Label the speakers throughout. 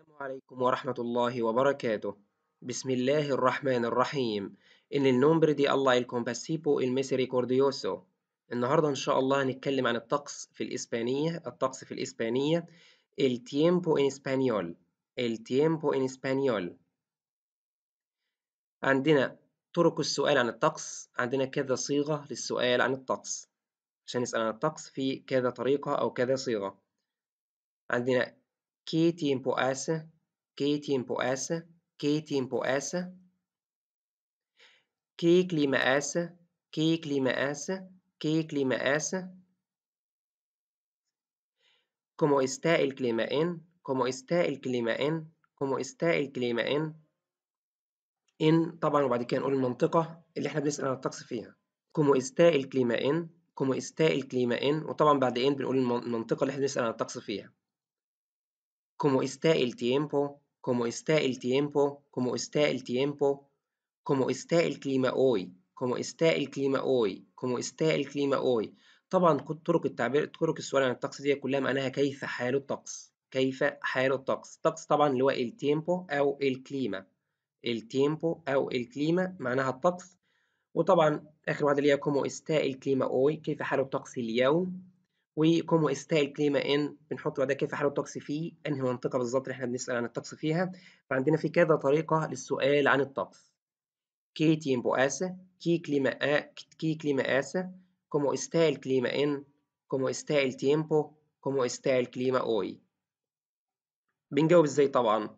Speaker 1: السلام عليكم ورحمة الله وبركاته بسم الله الرحمن الرحيم إن النومبر دي الله الكومباسيبو كورديوسو النهاردة إن شاء الله هنتكلم عن الطقس في الإسبانية الطقس في الإسبانية el tiempo en español el tiempo en español عندنا طرق السؤال عن الطقس عندنا كذا صيغة للسؤال عن الطقس عشان نسأل عن الطقس في كذا طريقة أو كذا صيغة عندنا كي tiempo hace, كي tiempo hace, كي tiempo hace, كي clima hace, كي clima hace, كي clima hace, كومو está el clima كومو cómo está ان clima en, cómo está clima ان طبعا وبعد كده نقول المنطقة اللي احنا بنسأل عن الطقس فيها كومو استا الكليما ان كومو استا الكليما ان وطبعا بعد ان بنقول المنطقة اللي احنا بنسأل عن الطقس فيها como está el tiempo, como está el tiempo, como está el tiempo, como está el clima hoy, como está el clima hoy, como está el clima hoy. طبعا طرق التعبير طرق السؤال عن الطقس دي كلها معناها كيف حال الطقس كيف حال الطقس الطقس طبعا اللي هو التيمبو او الكليما التيمبو او الكليما معناها الطقس وطبعا اخر واحده اللي هي كومو استا الكليما اوي كيف حال الطقس اليوم وكومو استايل كليما ان بنحط كده كيف حال الطقس فيه انهي منطقه بالظبط اللي احنا بنسال عن الطقس فيها فعندنا في كذا طريقه للسؤال عن الطقس كي تيمبو اس كي كليما ا كي كليما اس كومو استايل كليما ان كومو استايل تيمبو كومو استايل كليما اوي بنجاوب ازاي طبعا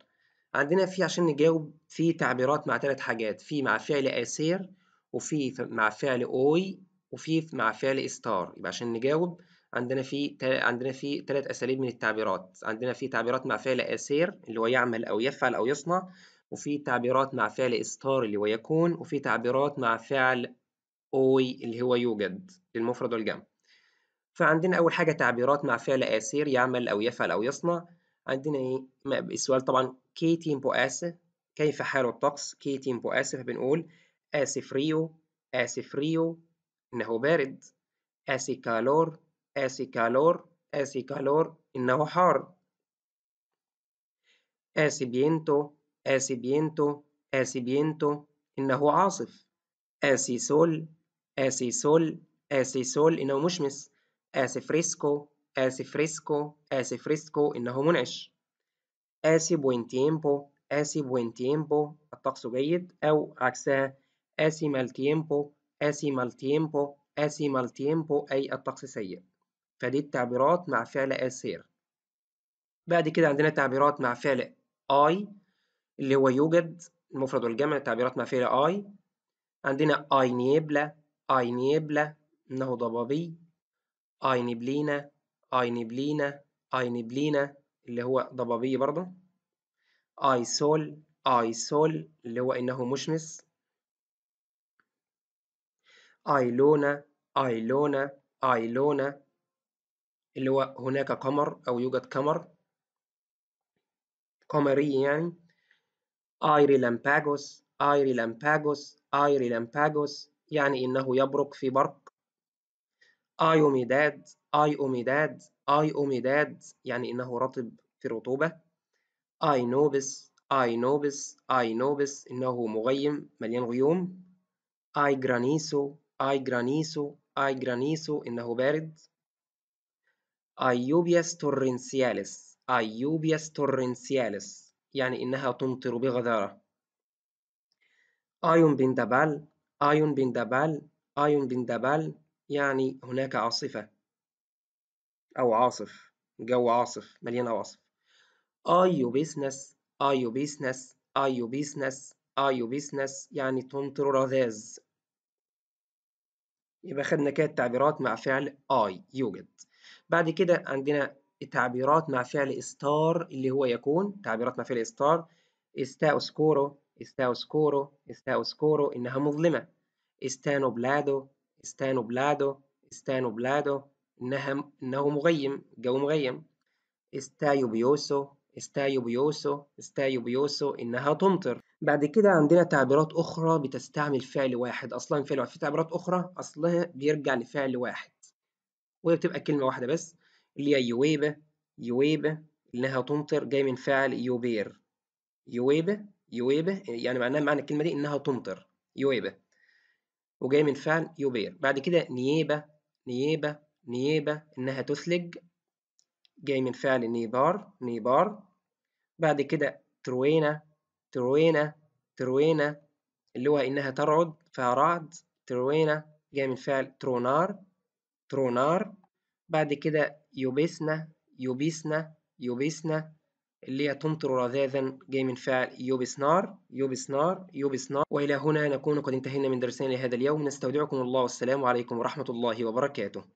Speaker 1: عندنا في عشان نجاوب في تعبيرات مع ثلاث حاجات في مع فعل اسير وفي مع فعل اوي وفي مع فعل ستار يبقى عشان نجاوب عندنا في عندنا في ثلاث اساليب من التعبيرات عندنا في تعبيرات مع فعل اسير اللي هو يعمل او يفعل او يصنع وفي تعبيرات مع فعل استار اللي هو يكون وفي تعبيرات مع فعل اوي اللي هو يوجد للمفرد والجمع فعندنا اول حاجه تعبيرات مع فعل اسير يعمل او يفعل او يصنع عندنا ايه السؤال طبعا كي تيمبو آس كيف حال الطقس كي تيمبو آس فبنقول اسف ريو اسف ريو انه بارد اسي كالور آسي كالور آسي كالور إنه حار آسي بينتو آسي بينتو آسي بينتو إنه عاصف آسي سول آسي سول آسي سول إنه مشمس آسي فريسكو آسي فريسكو آسي فريسكو إنه منعش آسي بوين تيمبو آسي بوين تيمبو الطقس جيد أو عكسها آسي مال تيمبو آسي مال تيمبو آسي مال تيمبو أي الطقس سيء فدي التعبيرات مع فعل أسير بعد كده عندنا تعبيرات مع فعل I اللي هو يوجد المفرد والجمع تعبيرات مع فعل I عندنا أي نيبلا أي نيبلا إنه ضبابي أي نبلينا أي نبلينا أي نبلينا اللي هو ضبابي برضه أي سول أي سول اللي هو إنه مشمس I لونا I لونا I لونا اللي هو هناك قمر أو يوجد قمر قمري يعني ايريلامباجوس آيري ايريلامباجوس يعني إنه يبرق في برق آي أوميداد آي أوميداد يعني إنه رطب في رطوبة نوبس آي نوبس إنه مغيم مليان غيوم آي آي جرانيسو جرانيسو آي جرانيسو إنه بارد أيوبياس آه، تورنسياليس أيوبياس آه، تورنسياليس يعني إنها تمطر بغزارة آيون بندبال آيون بندبال آيون بندبال يعني هناك عاصفة أو عاصف جو عاصف مليان عواصف أيوبيسنس أيوبيسنس أيوبيسنس أيوبيسنس يعني تمطر رذاذ يبقى خدنا كده التعبيرات مع فعل أي يوجد بعد كده عندنا التعبيرات مع فعل استار اللي هو يكون تعبيرات مع فعل استار استا اسكورو استا اسكورو استا اسكورو انها مظلمه استانو بلادو استانو بلادو استانو بلادو انها انه مغيم جو مغيم استا يوبيوسو استا يوبيوسو استا يوبيوسو انها تمطر بعد كده عندنا تعبيرات اخرى بتستعمل فعل واحد اصلا فعل واحد في تعبيرات اخرى اصلها بيرجع لفعل واحد وهي بتبقى كلمة واحدة بس اللي هي يويبة يويبة إنها تمطر جاي من فعل يوبير يويبة يويبة يعني معناها معنى الكلمة دي إنها تمطر يويبة وجاي من فعل يوبير بعد كده نيابة نيابة نيابة إنها تثلج جاي من فعل نيبار نيبار بعد كده تروينا تروينا تروينا اللي هو إنها ترعد فرعد تروينا جاي من فعل ترونار ترونار بعد كده يوبيسنا يوبيسنا يوبيسنا اللي هي تمطر رذاذا جاي من فعل يوبسنار نار يوبسنار نار نار وإلى هنا نكون قد انتهينا من درسنا لهذا اليوم نستودعكم الله والسلام عليكم ورحمة الله وبركاته